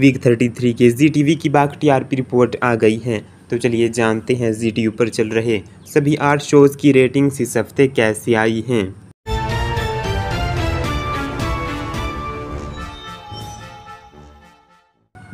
week thirty three के G T V की बाघ टी आर पी रिपोर्ट आ गई है तो चलिए जानते हैं जी टी यू पर चल रहे सभी आठ शोज़ की रेटिंग्स इस हफ्ते कैसी आई हैं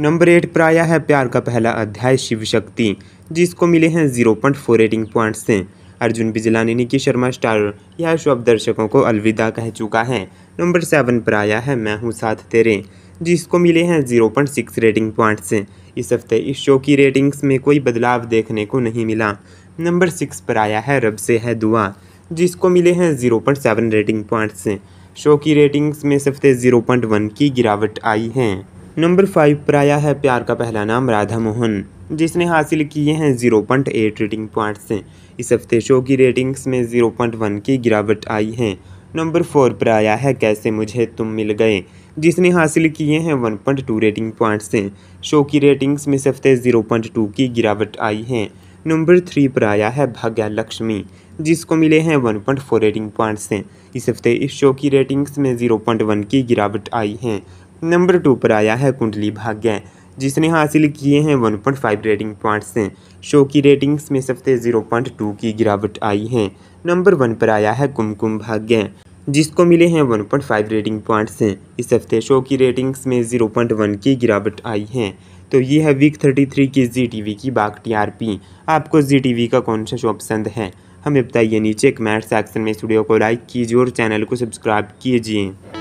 नंबर एट पर आया है प्यार का पहला अध्याय शिव शक्ति जिसको मिले हैं zero point four rating point से अर्जुन बिजलानी निकी शर्मा स्टार यह शो अब दर्शकों को अलविदा कह चुका है नंबर सेवन पर आया है मैं हूँ साथ तेरे जिसको मिले हैं zero point six rating points इस हफ्ते इस शो की रेटिंग्स में कोई बदलाव देखने को नहीं मिला नंबर सिक्स पर आया है रब से है दुआ जिसको मिले हैं zero point seven rating points show की रेटिंग्स में इस हफ्ते ज़ीरो पॉइंट वन की गिरावट आई है नंबर फाइव पर आया है प्यार का पहला नाम राधा मोहन जिसने हासिल किए हैं zero point eight rating points इस हफ्ते शो की रेटिंग्स में ज़ीरो पॉइंट वन की गिरावट आई है नंबर फोर पर आया है कैसे मुझे तुम मिल गए जिसने हासिल किए हैं 1.2 रेटिंग पॉइंट्स से शो की रेटिंग्स में सफ्ते 0.2 की गिरावट आई है नंबर थ्री पर आया है भाग्या लक्ष्मी जिसको मिले हैं 1.4 रेटिंग पॉइंट्स से इस हफ्ते इस शो की रेटिंग्स में 0.1 की गिरावट आई है नंबर टू पर आया है कुंडली भाग्य जिसने हासिल किए हैं 1.5 रेटिंग पॉइंट्स से शो की रेटिंग्स में पॉइंट 0.2 की गिरावट आई है नंबर वन पर आया है कुमकुम भाग्य जिसको मिले हैं 1.5 रेटिंग पॉइंट्स हैं इस हफ्ते शो की रेटिंग्स में 0.1 की गिरावट आई है तो ये है वीक 33 की जी टी की बाग टी आपको जी टी का कौन सा शो पसंद है हमें बताइए नीचे कमेंट सेक्शन में स्टूडियो को लाइक कीजिए और चैनल को सब्सक्राइब कीजिए